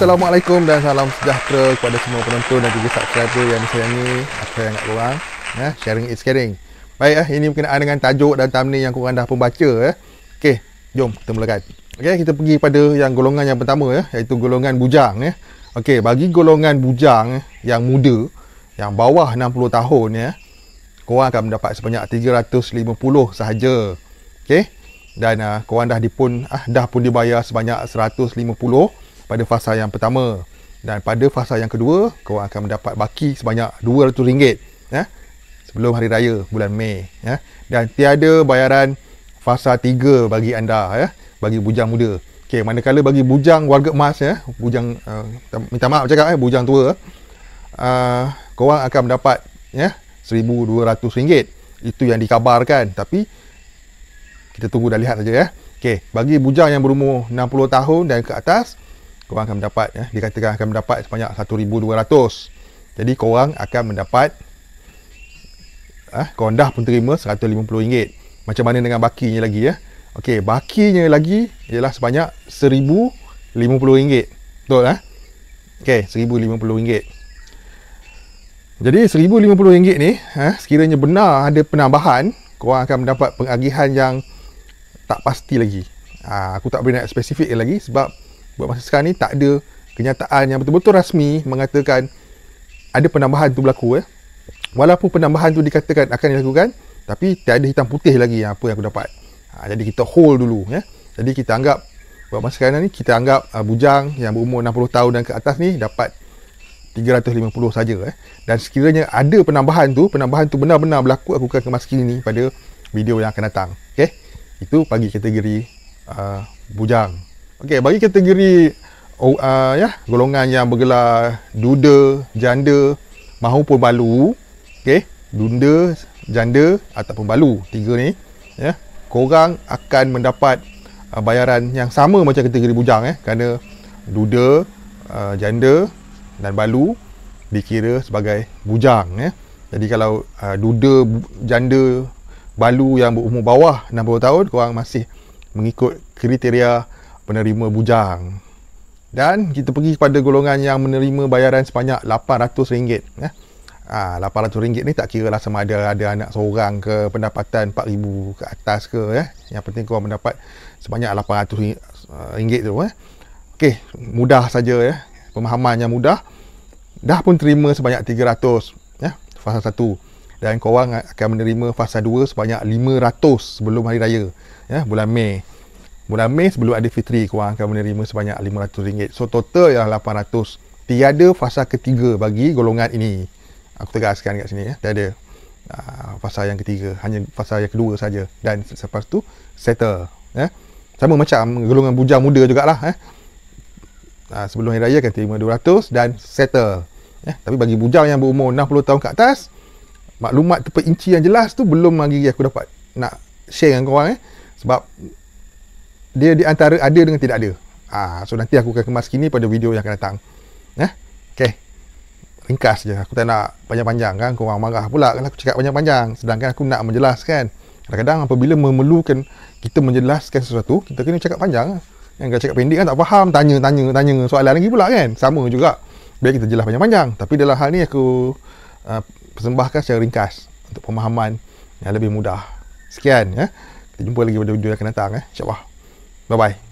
Assalamualaikum dan salam sejahtera kepada semua penonton dan juga subscriber yang disayangi Apa yang nak korang ya, Sharing is caring Baik, eh, ini mungkin dengan tajuk dan thumbnail yang korang dah pun baca eh. Okey, jom kita mulakan Okey, kita pergi pada yang golongan yang pertama ya, eh, Iaitu golongan bujang ya. Eh. Okey, bagi golongan bujang eh, yang muda Yang bawah 60 tahun ya, eh, Korang akan mendapat sebanyak 350 sahaja Okey dan uh, korang dah dipun ah, dah pun dibayar sebanyak 150 pada fasa yang pertama dan pada fasa yang kedua kau akan mendapat baki sebanyak RM200 ya eh, sebelum hari raya bulan Mei ya eh. dan tiada bayaran fasa 3 bagi anda ya eh, bagi bujang muda okey manakala bagi bujang warga emas ya eh, bujang uh, minta maaf cakap eh bujang tua uh, eh, kau akan mendapat ya eh, RM1200 itu yang dikabarkan tapi kita tunggu dan lihat saja ya eh. okey bagi bujang yang berumur 60 tahun dan ke atas korang akan mendapat ya, dikatakan akan mendapat sebanyak 1200 jadi korang akan mendapat eh, korang dah pun terima rm ringgit. macam mana dengan bakinya lagi ya ok bakinya lagi ialah sebanyak RM1050 betul eh ok rm ringgit. jadi rm ringgit ni eh, sekiranya benar ada penambahan korang akan mendapat pengagihan yang tak pasti lagi ha, aku tak boleh nak spesifik lagi sebab buat masa sekarang ni tak ada kenyataan yang betul-betul rasmi mengatakan ada penambahan tu berlaku eh. Walaupun penambahan tu dikatakan akan dilakukan tapi tiada hitam putih lagi yang apa yang aku dapat. Ha, jadi kita hold dulu ya. Eh. Jadi kita anggap buat masa sekarang ni kita anggap uh, bujang yang berumur 60 tahun dan ke atas ni dapat 350 saja eh. Dan sekiranya ada penambahan tu, penambahan tu benar-benar berlaku aku akan kemas kini pada video yang akan datang. Okey. Itu bagi kategori uh, bujang. Okey, bagi kategori oh uh, ya, yeah, golongan yang bergelar duda, janda mahupun balu, okey, duda, janda ataupun balu, tiga ni, ya. Yeah, korang akan mendapat uh, bayaran yang sama macam kategori bujang eh, kerana duda, uh, janda dan balu dikira sebagai bujang ya. Eh. Jadi kalau uh, duda, janda, balu yang berumur bawah 60 tahun, korang masih mengikut kriteria penerima bujang dan kita pergi kepada golongan yang menerima bayaran sebanyak RM800 eh? ha, RM800 ni tak kira lah sama ada ada anak seorang ke pendapatan RM4,000 ke atas ke eh? yang penting korang mendapat sebanyak RM800 tu eh? Ya. ok mudah saja ya eh? pemahamannya mudah dah pun terima sebanyak RM300 eh? Ya, fasa 1 dan korang akan menerima fasa 2 sebanyak RM500 sebelum hari raya Eh? bulan Mei Bulan Mei sebelum ada fitri kurang akan menerima sebanyak RM500. So total yang RM800. Tiada fasa ketiga bagi golongan ini. Aku tegaskan kat sini ya. Tak uh, ah, fasa yang ketiga. Hanya fasa yang kedua saja Dan selepas tu settle. Ya. Sama macam golongan bujang muda jugalah. Eh. Uh, sebelum Hari Raya akan terima RM200 dan settle. Ya. Tapi bagi bujang yang berumur 60 tahun ke atas. Maklumat terperinci yang jelas tu belum lagi aku dapat nak share dengan korang. Eh. Sebab dia di antara ada dengan tidak ada. Ah, so nanti aku akan kemas kini pada video yang akan datang. Eh? Okey. Ringkas je. Aku tak nak panjang-panjang kan. Kau orang marah pula kalau aku cakap panjang-panjang sedangkan aku nak menjelaskan. Kadang-kadang apabila memerlukan kita menjelaskan sesuatu, kita kena cakap panjang. Yang kan? kalau cakap pendek kan tak faham, tanya tanya tanya soalan lagi pula kan. Sama juga. Biar kita jelas panjang-panjang. Tapi dalam hal ni aku uh, persembahkan secara ringkas untuk pemahaman yang lebih mudah. Sekian ya. Kita jumpa lagi pada video yang akan datang eh. Insya-Allah. 拜拜。